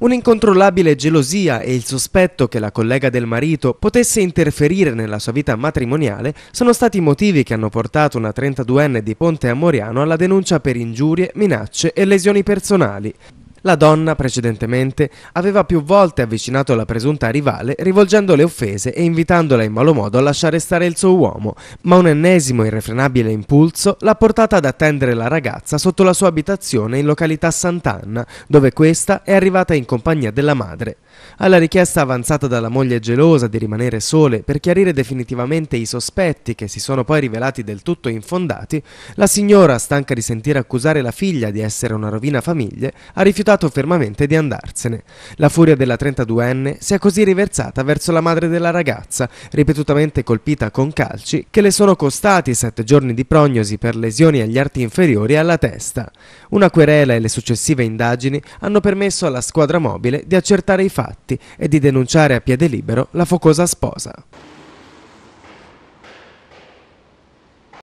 Un'incontrollabile gelosia e il sospetto che la collega del marito potesse interferire nella sua vita matrimoniale sono stati i motivi che hanno portato una 32enne di Ponte Amoriano alla denuncia per ingiurie, minacce e lesioni personali. La donna, precedentemente, aveva più volte avvicinato la presunta rivale rivolgendole offese e invitandola in malo modo a lasciare stare il suo uomo, ma un ennesimo irrefrenabile impulso l'ha portata ad attendere la ragazza sotto la sua abitazione in località Sant'Anna, dove questa è arrivata in compagnia della madre. Alla richiesta avanzata dalla moglie gelosa di rimanere sole per chiarire definitivamente i sospetti che si sono poi rivelati del tutto infondati, la signora, stanca di sentire accusare la figlia di essere una rovina famiglie, ha rifiutato rifiutato fermamente di andarsene. La furia della 32enne si è così riversata verso la madre della ragazza, ripetutamente colpita con calci, che le sono costati sette giorni di prognosi per lesioni agli arti inferiori e alla testa. Una querela e le successive indagini hanno permesso alla squadra mobile di accertare i fatti e di denunciare a piede libero la focosa sposa.